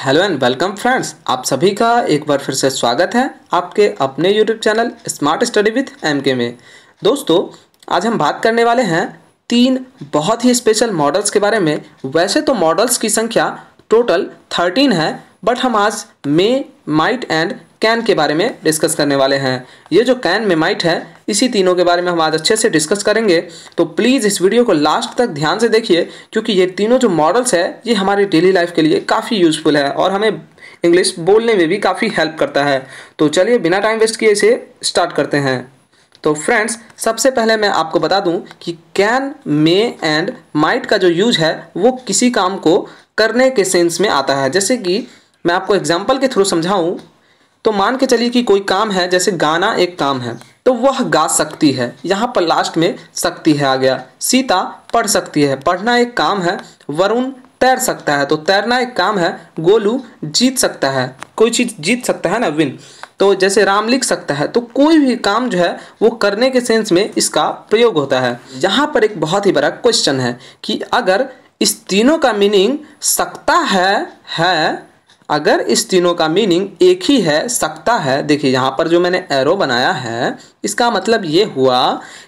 hello and welcome friends आप सभी का एक बार फिर से स्वागत है आपके अपने YouTube channel smart study with M K में दोस्तों आज हम बात करने वाले हैं तीन बहुत ही स्पेशल मॉडल्स के बारे में वैसे तो मॉडल्स की संख्या टोटल थर्टीन है बट हम आज मे माइट एंड कैन के बारे में डिस्कस करने वाले हैं ये जो कैन मेमाइट है इसी तीनों के बारे में हम आज अच्छे से डिस्कस करेंगे तो प्लीज़ इस वीडियो को लास्ट तक ध्यान से देखिए क्योंकि ये तीनों जो मॉडल्स है ये हमारे डेली लाइफ के लिए काफ़ी यूजफुल है और हमें इंग्लिश बोलने में भी काफ़ी हेल्प करता है तो चलिए बिना टाइम वेस्ट किए इसे स्टार्ट करते हैं तो फ्रेंड्स सबसे पहले मैं आपको बता दूं कि कैन मे एंड माइट का जो यूज है वो किसी काम को करने के सेंस में आता है जैसे कि मैं आपको एग्जाम्पल के थ्रू समझाऊं तो मान के चलिए कि कोई काम है जैसे गाना एक काम है तो वह गा सकती है यहाँ पर लास्ट में सकती है आ गया सीता पढ़ सकती है पढ़ना एक काम है वरुण तैर सकता है तो तैरना एक काम है गोलू जीत सकता है कोई चीज़ जीत सकता है ना विन तो जैसे राम लिख सकता है तो कोई भी काम जो है वो करने के सेंस में इसका प्रयोग होता है यहाँ पर एक बहुत ही बड़ा क्वेश्चन है कि अगर इस तीनों का मीनिंग सकता है है अगर इस तीनों का मीनिंग एक ही है सकता है देखिए यहाँ पर जो मैंने एरो बनाया है इसका मतलब ये हुआ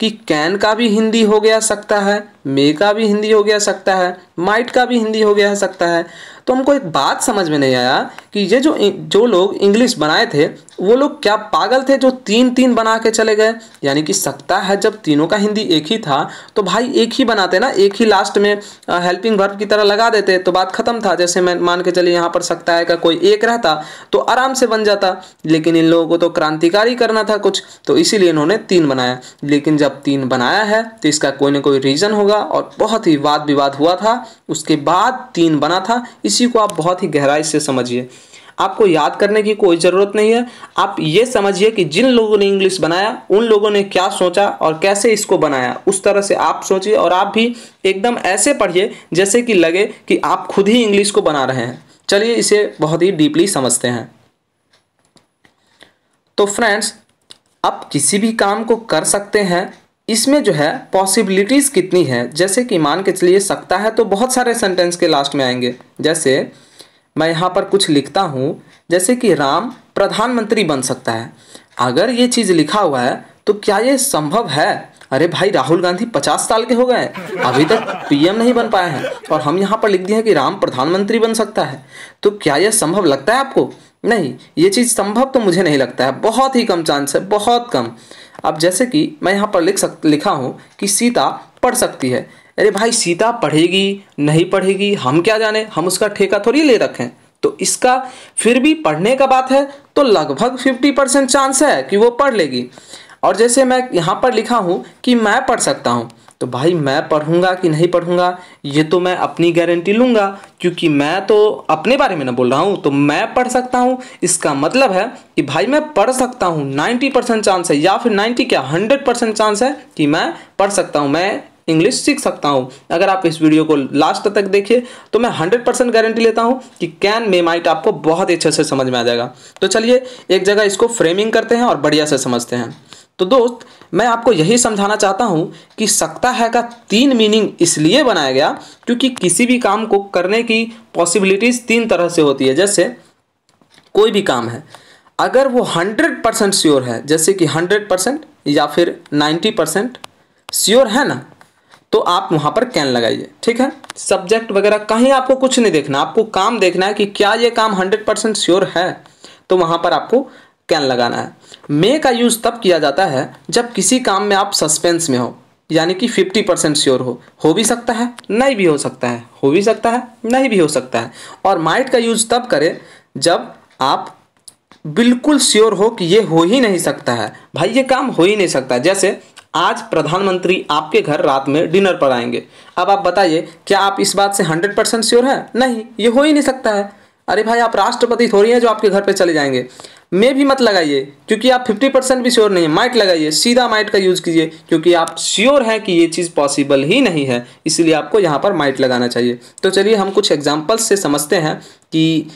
कि कैन का भी हिंदी हो गया सकता है मे का भी हिंदी हो गया सकता है माइट का भी हिंदी हो गया सकता है तो हमको एक बात समझ में नहीं आया कि ये जो जो लोग इंग्लिश बनाए थे वो लोग क्या पागल थे जो तीन तीन बना के चले गए यानी कि सकता है जब तीनों का हिंदी एक ही था तो भाई एक ही बनाते ना एक ही लास्ट में हेल्पिंग वर्ब की तरह लगा देते तो बात ख़त्म था जैसे मैं मान के चलिए यहाँ पर सकता है का कोई एक रहता तो आराम से बन जाता लेकिन इन लोगों को तो क्रांतिकारी करना था कुछ तो इसी इसीलिए इन्होंने तीन बनाया लेकिन जब तीन बनाया है तो इसका कोई ना कोई रीज़न होगा और बहुत ही वाद विवाद हुआ था उसके बाद तीन बना था इसी को आप बहुत ही गहराई से समझिए आपको याद करने की कोई ज़रूरत नहीं है आप ये समझिए कि जिन लोगों ने इंग्लिश बनाया उन लोगों ने क्या सोचा और कैसे इसको बनाया उस तरह से आप सोचिए और आप भी एकदम ऐसे पढ़िए जैसे कि लगे कि आप खुद ही इंग्लिश को बना रहे हैं चलिए इसे बहुत ही डीपली समझते हैं तो फ्रेंड्स आप किसी भी काम को कर सकते हैं इसमें जो है पॉसिबिलिटीज़ कितनी है जैसे कि मान के चलिए सकता है तो बहुत सारे सेंटेंस के लास्ट में आएंगे जैसे मैं यहाँ पर कुछ लिखता हूँ जैसे कि राम प्रधानमंत्री बन सकता है अगर ये चीज़ लिखा हुआ है तो क्या ये संभव है अरे भाई राहुल गांधी पचास साल के हो गए अभी तक पीएम नहीं बन पाए हैं और हम यहाँ पर लिख दिए हैं कि राम प्रधानमंत्री बन सकता है तो क्या यह संभव लगता है आपको नहीं ये चीज़ संभव तो मुझे नहीं लगता है बहुत ही कम चांस है बहुत कम अब जैसे कि मैं यहाँ पर लिख सक लिखा हूँ कि सीता पढ़ सकती है अरे भाई सीता पढ़ेगी नहीं पढ़ेगी हम क्या जाने हम उसका ठेका थोड़ी ले रखें तो इसका फिर भी पढ़ने का बात है तो लगभग फिफ्टी परसेंट चांस है कि वो पढ़ लेगी और जैसे मैं यहाँ पर लिखा हूँ कि मैं पढ़ सकता हूँ तो भाई मैं पढ़ूंगा कि नहीं पढ़ूंगा ये तो मैं अपनी गारंटी लूंगा क्योंकि मैं तो अपने बारे में ना बोल रहा हूँ तो मैं पढ़ सकता हूँ इसका मतलब है कि भाई मैं पढ़ सकता हूँ नाइन्टी परसेंट चांस है या फिर नाइन्टी क्या हंड्रेड परसेंट चांस है कि मैं पढ़ सकता हूँ मैं इंग्लिश सीख सकता हूँ अगर आप इस वीडियो को लास्ट तक देखिए तो मैं हंड्रेड परसेंट गारंटी लेता हूँ कि कैन मे माइट आपको बहुत अच्छे से समझ में आ जाएगा तो चलिए एक जगह इसको फ्रेमिंग करते हैं और बढ़िया से समझते हैं तो दोस्त मैं आपको यही समझाना चाहता हूँ कि सकता है का तीन मीनिंग इसलिए बनाया गया क्योंकि किसी भी काम को करने की पॉसिबिलिटीज़ तीन तरह से होती है जैसे कोई भी काम है अगर वो हंड्रेड परसेंट श्योर है जैसे कि हंड्रेड परसेंट या फिर नाइन्टी परसेंट श्योर है ना तो आप वहाँ पर कैन लगाइए ठीक है सब्जेक्ट वगैरह कहीं आपको कुछ नहीं देखना आपको काम देखना है कि क्या ये काम हंड्रेड परसेंट श्योर है तो वहाँ पर आपको कैन लगाना है मे का यूज़ तब किया जाता है जब किसी काम में आप सस्पेंस में हो यानी कि 50 परसेंट श्योर हो हो भी सकता है नहीं भी हो सकता है हो भी सकता है नहीं भी हो सकता है और माइट का यूज़ तब करें जब आप बिल्कुल श्योर हो कि ये हो ही नहीं सकता है भाई ये काम हो ही नहीं सकता जैसे आज प्रधानमंत्री आपके घर रात में डिनर पर आएंगे अब आप बताइए क्या आप इस बात से हंड्रेड परसेंट श्योर है नहीं ये हो ही नहीं सकता है अरे भाई आप राष्ट्रपति थोड़ी हैं जो आपके घर पर चले जाएंगे में भी मत लगाइए क्योंकि आप 50 परसेंट भी श्योर नहीं है माइट लगाइए सीधा माइट का यूज़ कीजिए क्योंकि आप श्योर हैं कि ये चीज़ पॉसिबल ही नहीं है इसलिए आपको यहाँ पर माइट लगाना चाहिए तो चलिए हम कुछ एग्जाम्पल्स से समझते हैं कि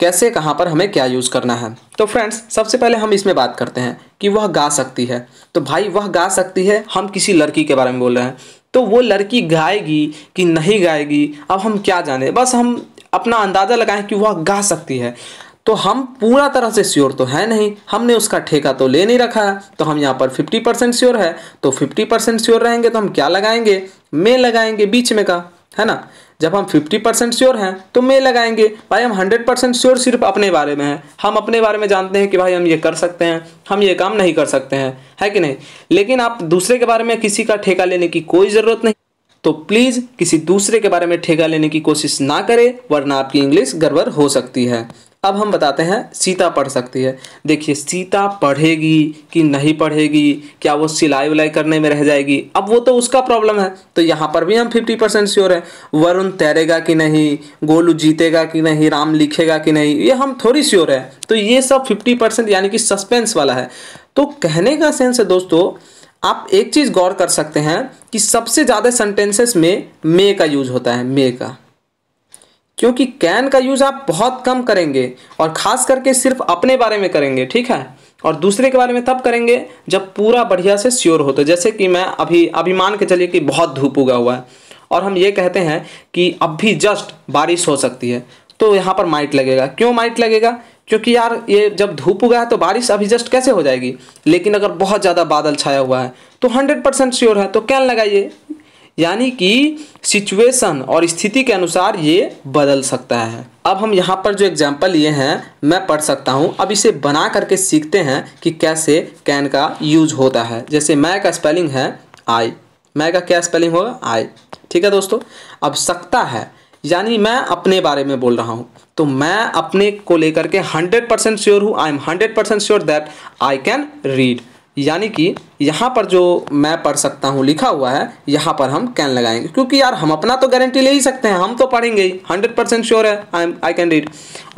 कैसे कहाँ पर हमें क्या यूज़ करना है तो फ्रेंड्स सबसे पहले हम इसमें बात करते हैं कि वह गा सकती है तो भाई वह गा सकती है हम किसी लड़की के बारे में बोल रहे हैं तो वो लड़की गाएगी कि नहीं गाएगी अब हम क्या जाने बस हम अपना अंदाज़ा लगाएं कि वह गा सकती है तो हम पूरा तरह से श्योर तो है नहीं हमने उसका ठेका तो ले नहीं रखा है तो हम यहाँ पर फिफ्टी परसेंट श्योर है तो फिफ्टी परसेंट श्योर रहेंगे तो हम क्या लगाएंगे मे लगाएंगे बीच में का है ना जब हम 50 परसेंट श्योर हैं तो मे लगाएंगे भाई हम 100 परसेंट श्योर सिर्फ अपने बारे में हैं हम अपने बारे में जानते हैं कि भाई हम ये कर सकते हैं हम ये काम नहीं कर सकते हैं है कि नहीं लेकिन आप दूसरे के बारे में किसी का ठेका लेने की कोई ज़रूरत नहीं तो प्लीज़ किसी दूसरे के बारे में ठेका लेने की कोशिश ना करें वरना आपकी इंग्लिश गड़बड़ हो सकती है अब हम बताते हैं सीता पढ़ सकती है देखिए सीता पढ़ेगी कि नहीं पढ़ेगी क्या वो सिलाई उलाई करने में रह जाएगी अब वो तो उसका प्रॉब्लम है तो यहाँ पर भी हम फिफ्टी परसेंट श्योर हैं वरुण तैरेगा कि नहीं गोलू जीतेगा कि नहीं राम लिखेगा कि नहीं ये हम थोड़ी श्योर हैं तो ये सब फिफ्टी परसेंट यानी कि सस्पेंस वाला है तो कहने का सेंस है दोस्तों आप एक चीज़ गौर कर सकते हैं कि सबसे ज़्यादा सेंटेंसेस में मे का यूज होता है मे का क्योंकि कैन का यूज़ आप बहुत कम करेंगे और ख़ास करके सिर्फ अपने बारे में करेंगे ठीक है और दूसरे के बारे में तब करेंगे जब पूरा बढ़िया से श्योर हो तो जैसे कि मैं अभी अभी मान के चलिए कि बहुत धूप उगा हुआ है और हम ये कहते हैं कि अब भी जस्ट बारिश हो सकती है तो यहाँ पर माइट लगेगा क्यों माइट लगेगा क्योंकि यार ये जब धूप उगा है तो बारिश अभी जस्ट कैसे हो जाएगी लेकिन अगर बहुत ज़्यादा बादल छाया हुआ है तो हंड्रेड परसेंट श्योर है तो कैन लगाइए यानी कि सिचुएशन और स्थिति के अनुसार ये बदल सकता है अब हम यहाँ पर जो एग्जाम्पल लिए हैं मैं पढ़ सकता हूँ अब इसे बना करके सीखते हैं कि कैसे कैन का यूज होता है जैसे मैं का स्पेलिंग है आई मैं का क्या स्पेलिंग होगा आई ठीक है दोस्तों अब सकता है यानी मैं अपने बारे में बोल रहा हूँ तो मैं अपने को लेकर के हंड्रेड परसेंट श्योर हूँ I am hundred percent sure that I can read यानी कि यहाँ पर जो मैं पढ़ सकता हूँ लिखा हुआ है यहाँ पर हम कैन लगाएंगे क्योंकि यार हम अपना तो गारंटी ले ही सकते हैं हम तो पढ़ेंगे ही हंड्रेड परसेंट श्योर है I am I can read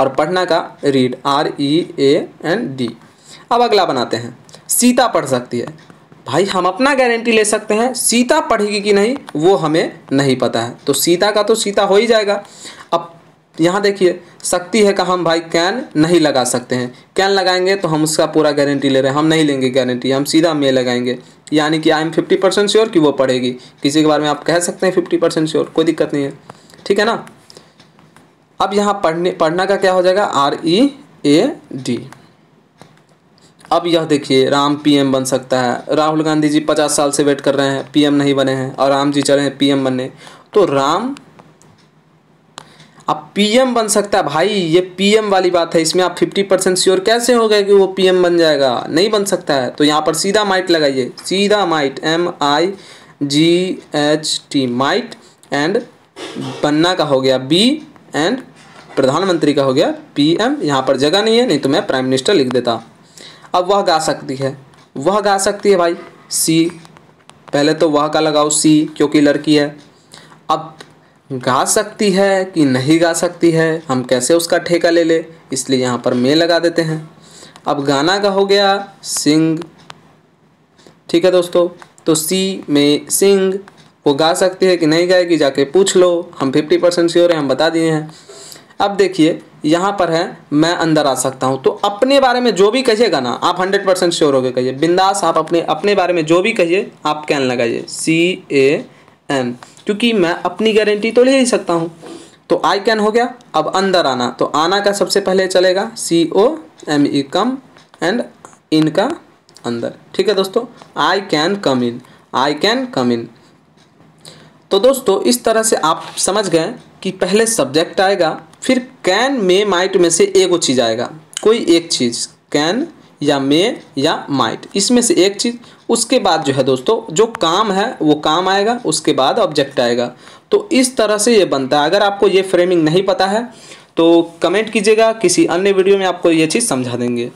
और पढ़ना का read R E A N D अब अगला बनाते हैं सीता पढ़ सकती है भाई हम अपना गारंटी ले सकते हैं सीता पढ़ेगी कि नहीं वो हमें नहीं पता है तो सीता का तो सीता हो ही जाएगा अब यहाँ देखिए सकती है का हम भाई कैन नहीं लगा सकते हैं कैन लगाएंगे तो हम उसका पूरा गारंटी ले रहे हैं हम नहीं लेंगे गारंटी हम सीधा मे लगाएंगे यानी कि I am fifty percent sure कि वो पढ़ेगी किसी के बारे में आप कह सकते हैं फिफ्टी परसेंट श्योर कोई दिक्कत नहीं है ठीक है ना अब यहाँ पढ़ने पढ़ना का क्या हो जाएगा आर ई ए डी अब यह देखिए राम पीएम बन सकता है राहुल गांधी जी पचास साल से वेट कर रहे हैं पीएम नहीं बने हैं और राम जी चले हैं पीएम बनने तो राम अब पीएम बन सकता है भाई ये पीएम वाली बात है इसमें आप 50 परसेंट श्योर कैसे हो गए कि वो पीएम बन जाएगा नहीं बन सकता है तो यहाँ पर सीधा माइट लगाइए सीधा might M I G H T might and बनना का हो गया बी एंड प्रधानमंत्री का हो गया पीएम यहाँ पर जगह नहीं है नहीं तो मैं प्राइम मिनिस्टर लिख देता अब वह गा सकती है वह गा सकती है भाई सी पहले तो वह का लगाओ सी क्योंकि लड़की है अब गा सकती है कि नहीं गा सकती है हम कैसे उसका ठेका ले ले इसलिए यहाँ पर मे लगा देते हैं अब गाना का हो गया सिंग ठीक है दोस्तों तो सी में सिंग वो गा सकती है कि नहीं गाएगी जाके पूछ लो हम फिफ्टी परसेंट श्योर हैं हम बता दिए हैं अब देखिए यहाँ पर है मैं अंदर आ सकता हूँ तो अपने बारे में जो भी कहिए गाना आप हंड्रेड परसेंट श्योर हो गए कहिए बिंदास आप अपने अपने बारे में जो भी कहिए आप कैन लगाइए सी ए एम क्योंकि मैं अपनी गारंटी तो ले ही सकता हूँ तो आई कैन हो गया अब अंदर आना तो आना का सबसे पहले चलेगा सी O M E come and in का अंदर ठीक है दोस्तों I can come in I can come इन तो दोस्तों इस तरह से आप समझ गए कि पहले सब्जेक्ट आएगा फिर कैन मे माइट में से एक चीज़ आएगा कोई एक चीज़ कैन या मे या माइट इसमें से एक चीज़ उसके बाद जो है दोस्तों जो काम है वो काम आएगा उसके बाद ऑब्जेक्ट आएगा तो इस तरह से ये बनता है अगर आपको ये फ्रेमिंग नहीं पता है तो कमेंट कीजिएगा किसी अन्य वीडियो में आपको ये चीज़ समझा देंगे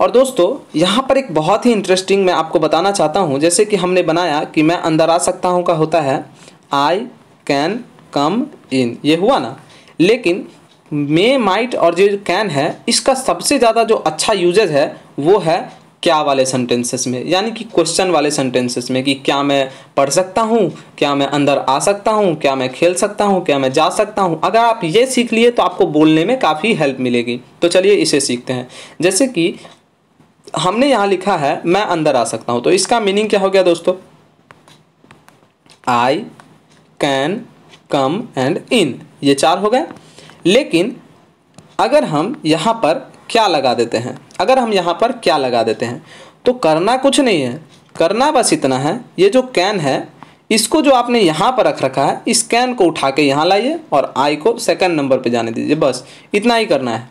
और दोस्तों यहाँ पर एक बहुत ही इंटरेस्टिंग मैं आपको बताना चाहता हूँ जैसे कि हमने बनाया कि मैं अंदर आ सकता हूँ का होता है आई कैन कम इन ये हुआ ना लेकिन मे माइट और जो कैन है इसका सबसे ज़्यादा जो अच्छा यूजेज है वो है क्या वाले सेंटेंसेस में यानी कि क्वेश्चन वाले सेंटेंसेस में कि क्या मैं पढ़ सकता हूँ क्या मैं अंदर आ सकता हूँ क्या मैं खेल सकता हूँ क्या मैं जा सकता हूँ अगर आप ये सीख लिए तो आपको बोलने में काफ़ी हेल्प मिलेगी तो चलिए इसे सीखते हैं जैसे कि हमने यहाँ लिखा है मैं अंदर आ सकता हूँ तो इसका मीनिंग क्या हो गया दोस्तों I can come and in ये चार हो गए लेकिन अगर हम यहाँ पर क्या लगा देते हैं अगर हम यहाँ पर क्या लगा देते हैं तो करना कुछ नहीं है करना बस इतना है ये जो कैन है इसको जो आपने यहाँ पर रख रखा है इस कैन को उठा के यहाँ लाइए और आई को सेकंड नंबर पे जाने दीजिए बस इतना ही करना है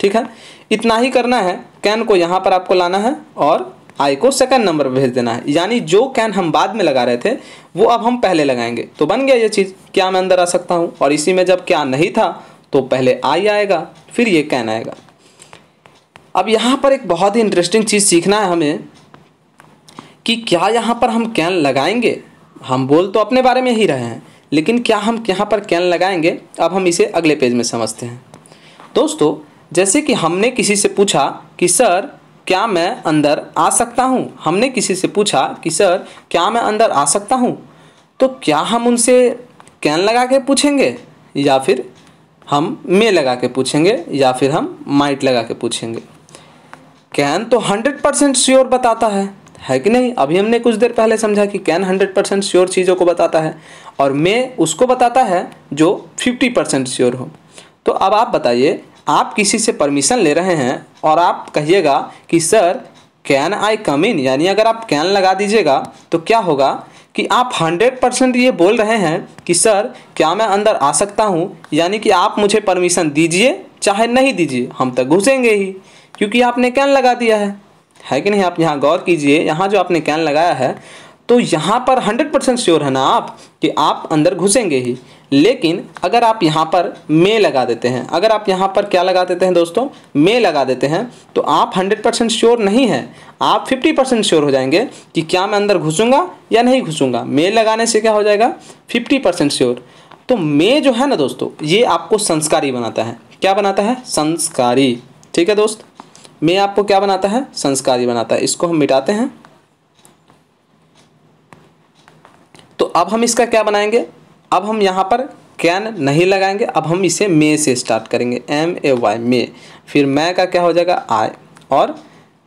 ठीक है इतना ही करना है कैन को यहाँ पर आपको लाना है और आई को सेकंड नंबर पर भेज देना है यानी जो कैन हम बाद में लगा रहे थे वो अब हम पहले लगाएंगे तो बन गया ये चीज़ क्या मैं अंदर आ सकता हूँ और इसी में जब क्या नहीं था तो पहले आई आएगा फिर ये कैन आएगा अब यहाँ पर एक बहुत ही इंटरेस्टिंग चीज़ सीखना है हमें कि क्या यहाँ पर हम कैन लगाएंगे हम बोल तो अपने बारे में ही रहे हैं लेकिन क्या हम यहाँ पर कैन लगाएंगे अब हम इसे अगले पेज में समझते हैं दोस्तों जैसे कि हमने किसी से पूछा कि सर क्या मैं अंदर आ सकता हूँ हमने किसी से पूछा कि सर क्या मैं अंदर आ सकता हूँ तो क्या हम उनसे कैन लगा के पूछेंगे या फिर हम मे लगा के पूछेंगे या फिर हम माइट लगा के पूछेंगे कैन तो हंड्रेड परसेंट श्योर बताता है है कि नहीं अभी हमने कुछ देर पहले समझा कि कैन हंड्रेड परसेंट श्योर चीज़ों को बताता है और मे उसको बताता है जो फिफ्टी परसेंट श्योर हो तो अब आप बताइए आप किसी से परमिशन ले रहे हैं और आप कहिएगा कि सर कैन आई कम इन यानी अगर आप कैन लगा दीजिएगा तो क्या होगा कि आप हंड्रेड परसेंट ये बोल रहे हैं कि सर क्या मैं अंदर आ सकता हूँ यानी कि आप मुझे परमिशन दीजिए चाहे नहीं दीजिए हम तो घुसेंगे ही क्योंकि आपने कैन लगा दिया है है कि नहीं आप यहाँ गौर कीजिए यहाँ जो आपने कैन लगाया है तो यहाँ पर 100 परसेंट श्योर है ना आप कि आप अंदर घुसेंगे ही लेकिन अगर आप यहाँ पर मे लगा देते हैं अगर आप यहाँ पर क्या लगा देते हैं दोस्तों मे लगा देते हैं तो आप 100 परसेंट श्योर नहीं है आप 50 परसेंट श्योर हो जाएंगे कि क्या मैं अंदर घुसूँगा या नहीं घुसूँगा मे लगाने से क्या हो जाएगा फिफ्टी परसेंट श्योर तो मे जो है ना दोस्तों ये आपको संस्कारी बनाता है क्या बनाता है संस्कारी ठीक है दोस्त में आपको क्या बनाता है संस्कारी बनाता है इसको हम मिटाते हैं तो अब हम इसका क्या बनाएंगे अब हम यहाँ पर कैन नहीं लगाएंगे अब हम इसे मे से स्टार्ट करेंगे एम ए वाई मे फिर मै का क्या हो जाएगा आई और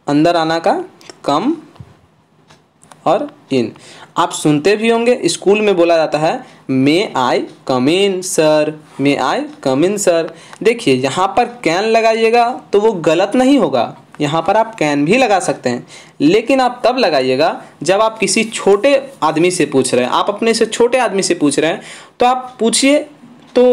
अंदर आना का कम और इन आप सुनते भी होंगे स्कूल में बोला जाता है मे आई कम इन सर मे आई कम इन सर देखिए यहाँ पर कैन लगाइएगा तो वो गलत नहीं होगा यहाँ पर आप कैन भी लगा सकते हैं लेकिन आप तब लगाइएगा जब आप किसी छोटे आदमी से पूछ रहे हैं आप अपने से छोटे आदमी से पूछ रहे हैं तो आप पूछिए तो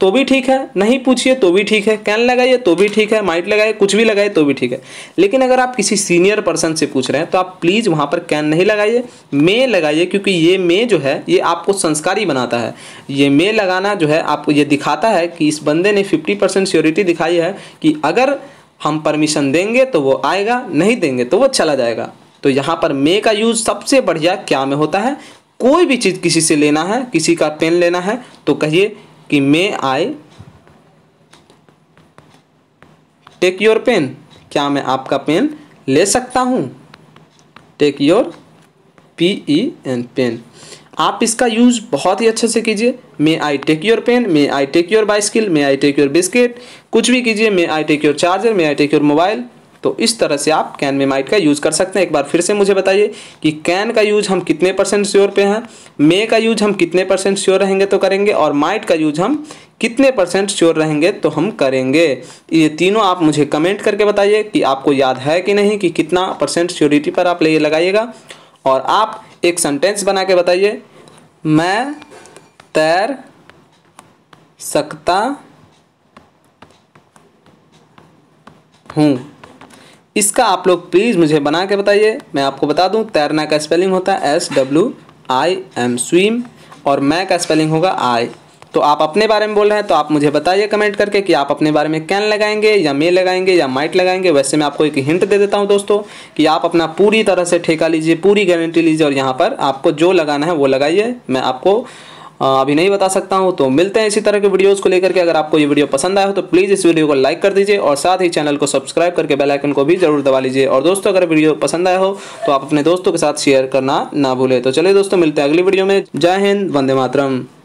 तो भी ठीक है नहीं पूछिए तो भी ठीक है कैन लगाइए तो भी ठीक है माइट लगाइए कुछ भी लगाइए तो भी ठीक है लेकिन अगर आप किसी सीनियर पर्सन से पूछ रहे हैं तो आप प्लीज़ वहाँ पर कैन नहीं लगाइए मे लगाइए क्योंकि ये मे जो है ये आपको संस्कारी बनाता है ये मे लगाना जो है आपको ये दिखाता है कि इस बंदे ने फिफ्टी परसेंट श्योरिटी दिखाई है कि अगर हम परमिशन देंगे तो वो आएगा नहीं देंगे तो वो चला जाएगा तो यहाँ पर मे का यूज़ सबसे बढ़िया क्या में होता है कोई भी चीज़ किसी से लेना है किसी का पेन लेना है तो कहिए कि may I take your pen क्या मैं आपका पेन ले सकता हूँ take your P E N pen आप इसका यूज़ बहुत ही अच्छे से कीजिए may I take your pen may I take your bicycle may I take your biscuit कुछ भी कीजिए may I take your charger may I take your mobile तो इस तरह से आप कैन मेमाइट का यूज़ कर सकते हैं एक बार फिर से मुझे बताइए कि कैन का यूज हम कितने परसेंट श्योर पे हैं मे का यूज हम कितने परसेंट श्योर रहेंगे तो करेंगे और माइट का यूज हम कितने परसेंट श्योर रहेंगे तो हम करेंगे ये तीनों आप मुझे कमेंट करके बताइए कि आपको याद है कि नहीं कि कितना परसेंट श्योरिटी पर आप ये लगाइएगा और आप एक सेंटेंस बना के बताइए मैं तैर सकता हूँ इसका आप लोग प्लीज़ मुझे बना के बताइए मैं आपको बता दूं तैरना का स्पेलिंग होता है S W I M swim और मैं का स्पेलिंग होगा आई तो आप अपने बारे में बोल रहे हैं तो आप मुझे बताइए कमेंट करके कि आप अपने बारे में कैन लगाएंगे या मे लगाएंगे या माइट लगाएंगे वैसे मैं आपको एक हिंट दे देता हूं दोस्तों कि आप अपना पूरी तरह से ठेका लीजिए पूरी गारंटी लीजिए और यहाँ पर आपको जो लगाना है वो लगाइए मैं आपको हाँ, अभी नहीं बता सकता हूँ तो मिलते हैं इसी तरह के वीडियोज़ को लेकर के अगर आपको ये वीडियो पसंद आया हो तो प्लीज़ इस वीडियो को लाइक कर दीजिए और साथ ही चैनल को सब्सक्राइब करके बेलाइकन को भी जरूर दबा लीजिए और दोस्तों अगर वीडियो पसंद आया हो तो आप अपने दोस्तों के साथ शेयर करना ना भूलें तो चलिए दोस्तों मिलते हैं अगली वीडियो में जय हिंद वंदे मातरम